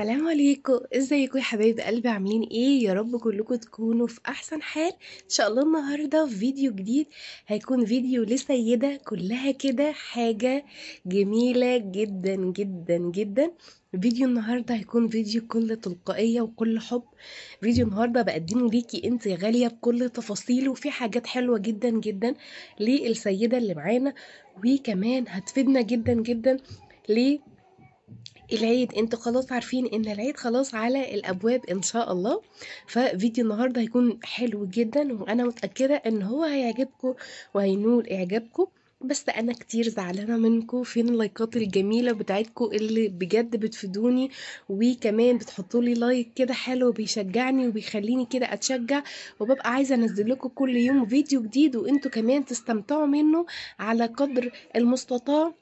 السلام عليكم ازيكم يا حبايب قلبي عاملين ايه يا رب كلكم تكونوا في احسن حال ان شاء الله النهارده في فيديو جديد هيكون فيديو لسيده كلها كده حاجه جميله جدا جدا جدا فيديو النهارده هيكون فيديو كل تلقائيه وكل حب فيديو النهارده بقدمه ليكي انت غاليه بكل تفاصيله وفي حاجات حلوه جدا جدا للسيده اللي معانا وكمان هتفيدنا جدا جدا ليه العيد انتوا خلاص عارفين ان العيد خلاص على الابواب ان شاء الله ففيديو النهارده هيكون حلو جدا وانا متاكده ان هو هيعجبكم وهينول اعجابكم بس انا كتير زعلانه منكم فين اللايكات الجميله بتاعتكم اللي بجد بتفيدوني وكمان بتحطوا لي لايك كده حلو بيشجعني وبيخليني كده اتشجع وببقى عايزه انزل لكم كل يوم فيديو جديد وانتوا كمان تستمتعوا منه على قدر المستطاع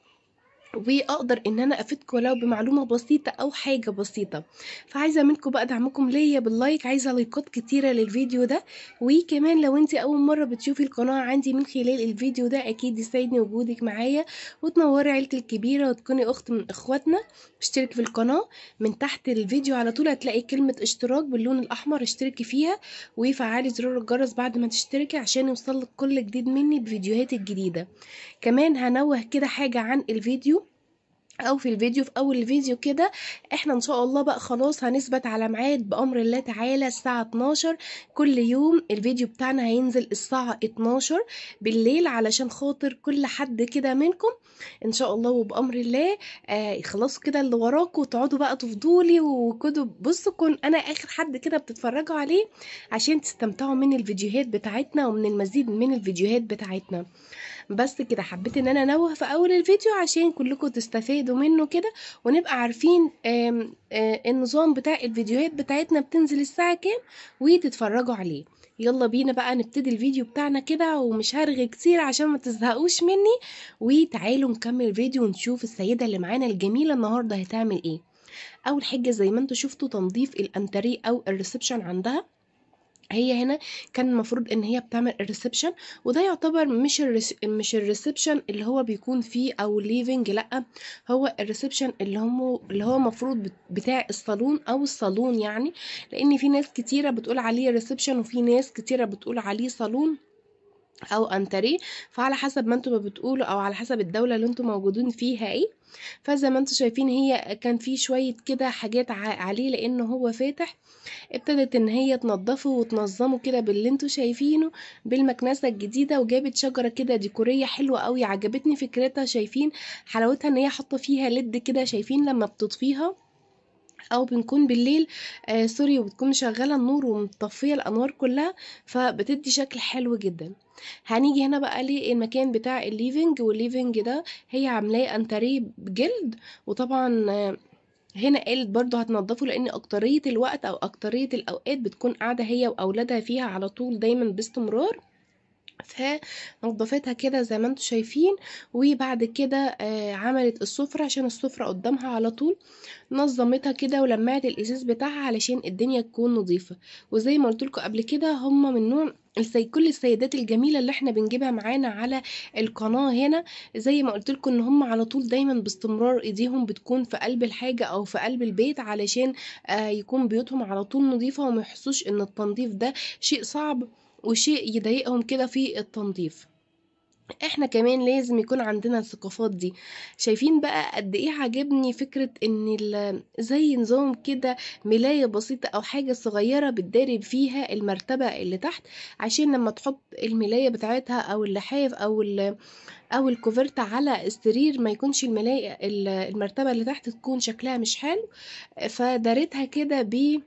واقدر ان انا افيدكم ولو بمعلومه بسيطه او حاجه بسيطه فعايزه منكم بقى دعمكم ليا باللايك عايزه لايكات كتيره للفيديو ده وكمان لو انت اول مره بتشوفي القناه عندي من خلال الفيديو ده اكيد يسعدني وجودك معايا وتنوري عيلتي الكبيره وتكوني اخت من اخواتنا اشتركي في القناه من تحت الفيديو على طول هتلاقي كلمه اشتراك باللون الاحمر اشتركي فيها وفعلي زرار الجرس بعد ما تشتركي عشان يوصلك كل جديد مني بفيديوهاتي الجديده كمان هنوه كده حاجه عن الفيديو او في الفيديو في اول الفيديو كده احنا ان شاء الله بقى خلاص هنثبت على ميعاد بامر الله تعالى الساعه 12 كل يوم الفيديو بتاعنا هينزل الساعه 12 بالليل علشان خاطر كل حد كده منكم ان شاء الله وبامر الله آه كده اللي وراكم تقعدوا بقى تفضولي وكده بصوا كون انا اخر حد كده بتتفرجوا عليه عشان تستمتعوا من الفيديوهات بتاعتنا ومن المزيد من الفيديوهات بتاعتنا بس كده حبيت ان انا انوه في اول الفيديو عشان كلكم تستفادوا منه كده ونبقى عارفين آم آم آه، النظام بتاع الفيديوهات بتاعتنا بتنزل الساعة كام وتتفرجوا عليه يلا بينا بقى نبتدي الفيديو بتاعنا كده ومش هرغي كتير عشان ما تزهقوش مني وتعالوا نكمل الفيديو ونشوف السيدة اللي معانا الجميلة النهاردة هتعمل ايه اول حاجة زي ما انتوا شفتوا تنظيف الانتري او الريسبشن عندها هي هنا كان المفروض ان هي بتعمل الريسبشن وده يعتبر مش مش الريسبشن اللي هو بيكون فيه او ليفنج لا هو الريسبشن اللي هم اللي هو المفروض بتاع الصالون او الصالون يعني لان في ناس كتيره بتقول عليه ريسبشن وفي ناس كتيره بتقول عليه صالون او انتريه فعلى حسب ما انتم بتقولوا او على حسب الدوله اللي انتم موجودين فيها ايه فزي ما انتم شايفين هي كان في شويه كده حاجات عليه لان هو فاتح ابتدت ان هي تنضفه وتنظمه كده باللي انتم شايفينه بالمكنسه الجديده وجابت شجره كده ديكوريه حلوه قوي عجبتني فكرتها شايفين حلاوتها ان هي حاطه فيها لد كده شايفين لما بتطفيها أو بنكون بالليل آه سوري وبتكون شغالة النور ومطفّية الأنوار كلّها، فبتدّي شكل حلو جدًا. هنيجي هنا بقى للمكان بتاع الليفنج والليفنج ده هي عاملاه أنتريه بجلد، وطبعًا آه، هنا قالت برضو هتنضّفه لإن أكترية الوقت أو أكترية الأوقات بتكون قاعدة هي وأولادها فيها على طول دايمًا باستمرار. فنضفتها كده زي ما انتم شايفين وبعد كده آه، عملت السفرة عشان السفرة قدامها على طول نظمتها كده ولمعت الازاز بتاعها علشان الدنيا تكون نظيفة وزي ما قلتلكم قبل كده هما من نوع كل السيدات الجميله اللي احنا بنجيبها معانا على القناه هنا زي ما قلت لكم ان هم على طول دايما باستمرار ايديهم بتكون في قلب الحاجه او في قلب البيت علشان آه يكون بيوتهم على طول نظيفه وميحسوش ان التنظيف ده شيء صعب وشيء يضايقهم كده في التنظيف احنا كمان لازم يكون عندنا الثقافات دي شايفين بقى قد ايه عجبني فكرة ان زي نظام كده ملاية بسيطة او حاجة صغيرة بتدارب فيها المرتبة اللي تحت عشان لما تحط الملاية بتاعتها او اللحاف او او الكوفرت على السرير ما يكونش الملاية المرتبة اللي تحت تكون شكلها مش حلو فدارتها كده ب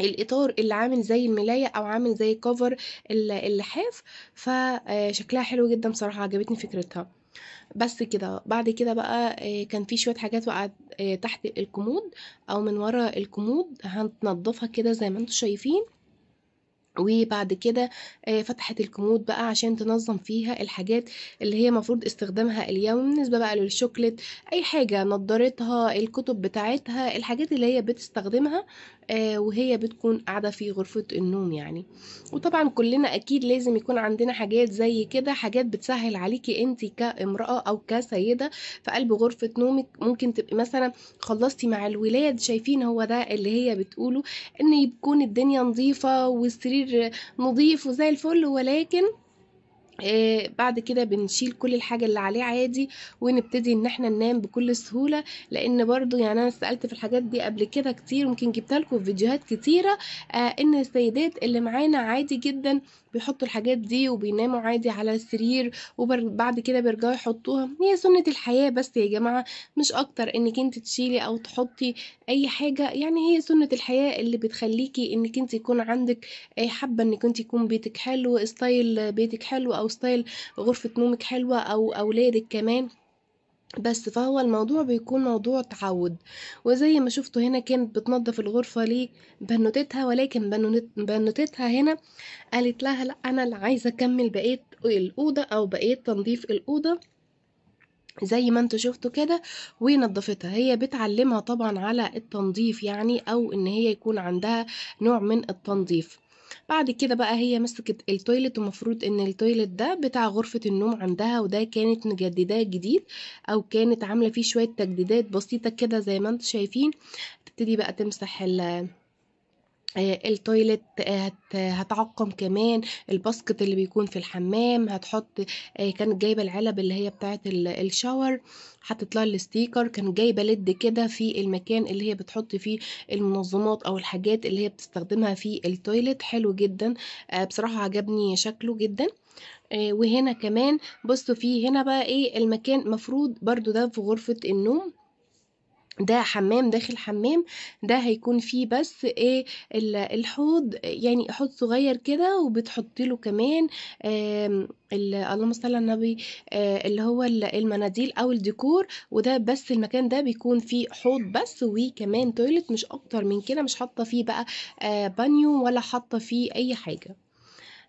الإطار اللي عامل زي الملاية أو عامل زي كفر اللحاف فشكلها آه، حلو جدا بصراحة عجبتني فكرتها بس كده بعد كده بقى آه، كان في شويه حاجات وقعت آه، تحت الكمود او من ورا الكمود هنتنضفها كده زي ما انتم شايفين وبعد كده آه، فتحت الكمود بقى عشان تنظم فيها الحاجات اللي هي مفروض استخدامها اليوم بالنسبه بقى للشوكليت اي حاجه نضارتها الكتب بتاعتها الحاجات اللي هي بتستخدمها آه، وهي بتكون قاعده في غرفه النوم يعني وطبعا كلنا اكيد لازم يكون عندنا حاجات زي كده حاجات بتسهل عليكي انت كامراه او كسيده في قلب غرفه نومك ممكن تبقي مثلا خلصتي مع الولاد شايفين هو ده اللي هي بتقوله ان يكون الدنيا نظيفه والسرير السرير نظيف وزي الفل ولكن آه بعد كده بنشيل كل الحاجة اللي عليه عادي ونبتدي ان احنا ننام بكل سهولة لان برضو يعني انا سألت في الحاجات دي قبل كده كتير ممكن جبتلكوا لكم في فيديوهات كتيرة آه ان السيدات اللي معانا عادي جدا بيحطوا الحاجات دي وبيناموا عادي على السرير وبعد كده بيرجعوا يحطوها هي سنة الحياة بس يا جماعة مش اكتر انك انت تشيلي او تحطي اي حاجة يعني هي سنة الحياة اللي بتخليكي انك انت يكون عندك آه، حبة انك انت يكون بيتك حلو ستايل بيتك حلو او ستايل غرفة نومك حلوة او اولادك كمان بس فهو الموضوع بيكون موضوع تعود وزي ما شفتوا هنا كانت بتنظف الغرفة ليه بنوتتها ولكن بنوتتها هنا قالت لها لا أنا اللي عايزة أكمل بقية الأوضة أو بقية تنظيف الأوضة زي ما انتوا شفتوا كده ونظفتها هي بتعلمها طبعا على التنظيف يعني او ان هي يكون عندها نوع من التنظيف بعد كده بقى هي مسكت التويلت ومفروض ان التويلت ده بتاع غرفة النوم عندها وده كانت مجدداه جديد او كانت عاملة فيه شوية تجديدات بسيطة كده زي ما انتم شايفين تبتدي بقى تمسح ال آه، التويلت هتعقم كمان الباسكت اللي بيكون في الحمام هتحط آه، كانت جايبه العلب اللي هي بتاعه الشاور هتطلع الستيكر كان جايبه لد كده في المكان اللي هي بتحط فيه المنظمات او الحاجات اللي هي بتستخدمها في التويلت حلو جدا آه، بصراحه عجبني شكله جدا وهنا كمان بصوا فيه هنا بقى ايه المكان مفروض برضو ده في غرفه النوم ده حمام داخل حمام ده هيكون فيه بس ايه الحوض يعني حوض صغير كده وبتحطي له كمان اللهم صل على النبي آه، اللي هو المناديل او الديكور وده بس المكان ده بيكون فيه حوض بس وكمان تويلت مش اكتر من كده مش حاطه فيه بقى آه، بانيو ولا حاطه فيه اي حاجه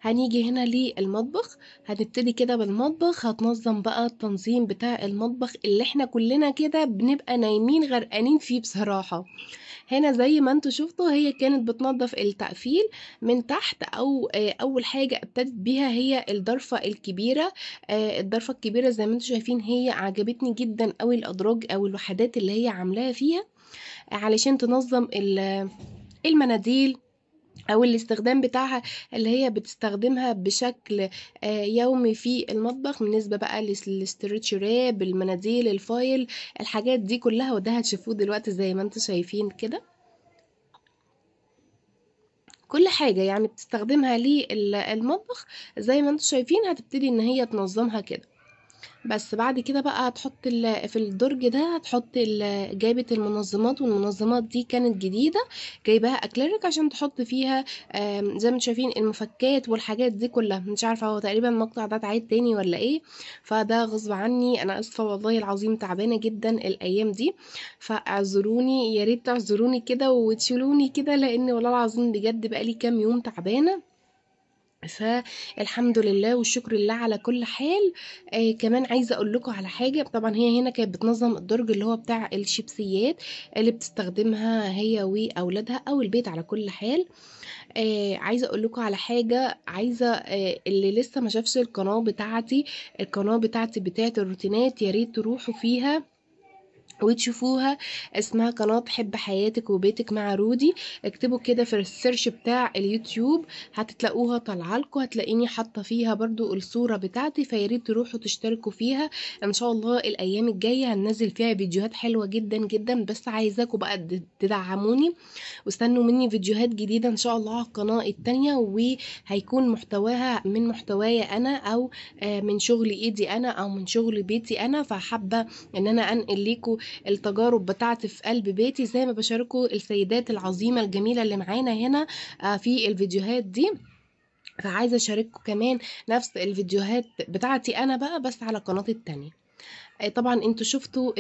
هنيجي هنا للمطبخ هنبتدي كده بالمطبخ هتنظم بقى التنظيم بتاع المطبخ اللي احنا كلنا كده بنبقى نايمين غرقانين فيه بصراحة هنا زي ما انتوا شفتوا هي كانت بتنظف التقفيل من تحت او آه، اول حاجة ابتدت بيها هي الضرفة الكبيرة آه، الضرفة الكبيرة زي ما انتوا شايفين هي عجبتني جدا او الادراج او الوحدات اللي هي عاملاها فيها علشان تنظم المناديل او الاستخدام بتاعها اللي هي بتستخدمها بشكل آه، يومي في المطبخ بالنسبه بقى للاسترتش راب المناديل الفايل الحاجات دي كلها وده هتشوفوه دلوقتي زي ما انتم شايفين كده كل حاجة يعني بتستخدمها للمطبخ زي ما انتم شايفين هتبتدي ان هي تنظمها كده بس بعد كده بقى هتحط في الدرج ده هتحط جايبة المنظمات والمنظمات دي كانت جديدة جايباها اكليريك عشان تحط فيها زي ما انتم شايفين المفكات والحاجات دي كلها مش عارفة هو تقريبا المقطع ده اتعاد تاني ولا ايه فده غصب عني انا اسفة والله العظيم تعبانة جدا الايام دي فاعذروني يا ريت تعذروني كده وتشيلوني كده لان والله العظيم بجد بقالي كام يوم تعبانة فالحمد لله والشكر لله على كل حال آه كمان عايزه اقول لكم على حاجه طبعا هي هنا كانت بتنظم الدرج اللي هو بتاع الشيبسيات اللي بتستخدمها هي واولادها او البيت على كل حال آه عايزه اقول لكم على حاجه عايزه آه اللي لسه ما شافش القناه بتاعتي القناه بتاعتي بتاعه الروتينات يا ريت تروحوا فيها وتشوفوها اسمها قناة حب حياتك وبيتك مع رودي اكتبوا كده في السيرش بتاع اليوتيوب هتتلاقوها طالعه لكم هتلاقيني حاطه فيها برضو الصوره بتاعتي فياريت تروحوا تشتركوا فيها ان شاء الله الايام الجايه هننزل فيها فيديوهات حلوه جدا جدا بس عايزاكم بقى تدعموني واستنوا مني فيديوهات جديده ان شاء الله على القناه التانية وهيكون محتواها من محتوايا انا او آه، من شغل ايدي انا او من شغل بيتي انا فحابه ان انا انقل ليكم التجارب بتاعتي في قلب بيتي زي ما بشاركه السيدات العظيمه الجميله اللي معانا هنا آه، في الفيديوهات دي فعايزه اشارككم كمان نفس الفيديوهات بتاعتي انا بقى بس على قناتي التانية آه، طبعًا انتوا شُفتوا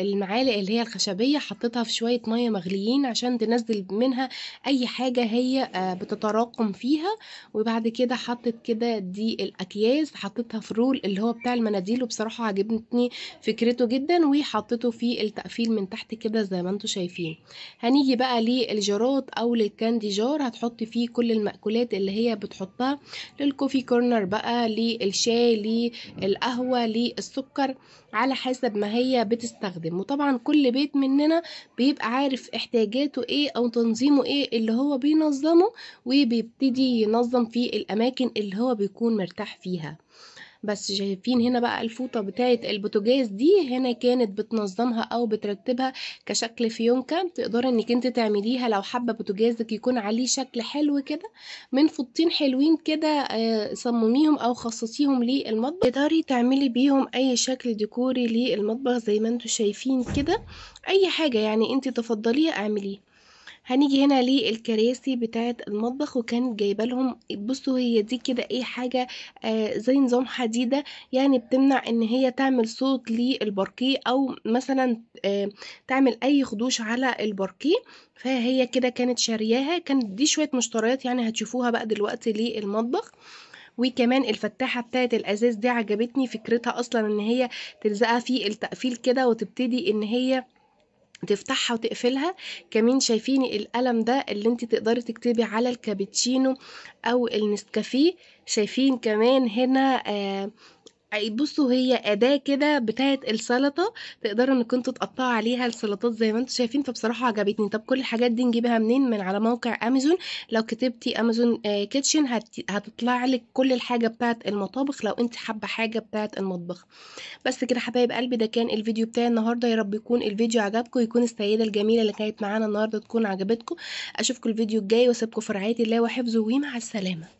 المعالق اللي هي الخشبية حطيتها في شوية مَيّة مغليين عشان تنزّل منها أي حاجة هي آه، بتتراكم فيها، وبعد كده حطِّت كده دي الأكياس، حطيتها في رول اللي هو بتاع المناديل، وبصراحة عجبتني فكرته جدًا، وحطيته في التقفيل من تحت كده زي ما انتوا شايفين. هنيجي بقى للجارات أو للكاندي جار هتحطي فيه كل المأكولات اللي هي بتحطها للكوفي كورنر بقى، للشاي، للقهوة، للسكر. على حسب ما هي بتستخدم وطبعا كل بيت مننا بيبقى عارف احتياجاته ايه او تنظيمه ايه اللي هو بينظمه وبيبتدي ينظم في الاماكن اللي هو بيكون مرتاح فيها بس شايفين هنا بقى الفوطة بتاعة البوتجاز دي هنا كانت بتنظمها او بترتبها كشكل فيونكة تقدري انك انت تعمليها لو حابة بوتجازك يكون عليه شكل حلو كده من فطين حلوين كده آه، صمميهم او خصصيهم للمطبخ تقدري تعملي بيهم اي شكل ديكوري للمطبخ زي ما انتوا شايفين كده اي حاجة يعني انت تفضليها اعمليه هنيجي هنا للكراسي بتاعه المطبخ وكانت جايبه لهم بصوا هي دي كده ايه حاجه آه زي نظام حديده يعني بتمنع ان هي تعمل صوت للبركي او مثلا آه تعمل اي خدوش على البركي فهي كده كانت شارياها كانت دي شويه مشتريات يعني هتشوفوها بقى دلوقتي للمطبخ وكمان الفتاحة بتاعة الأزاز دي عجبتني فكرتها أصلا إن هي تلزقها في التقفيل كده وتبتدي إن هي تفتحها وتقفلها كمان شايفين القلم ده اللي انت تقدري تكتبي على الكابتشينو او النسكافيه شايفين كمان هنا آه بصوا هي أداة كده بتاعة السلطة تقدروا إنكم انتوا تقطعوا عليها السلطات زي ما انتوا شايفين فبصراحة عجبتني طب كل الحاجات دي نجيبها منين من على موقع أمازون لو كتبتي أمازون آه، كيتشن هتطلع لك كل الحاجة بتاعة المطابخ لو انت حابة حاجة بتاعة المطبخ بس كده حبايب قلبي ده كان الفيديو بتاعي النهاردة يا رب يكون الفيديو عجبكم يكون السيدة الجميلة اللي كانت معانا النهاردة تكون عجبتكم أشوفكم الفيديو الجاي واسيبكم في رعاية الله وحفظه ومع السلامة